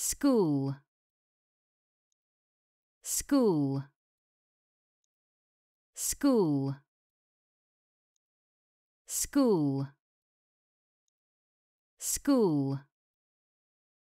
school school school school school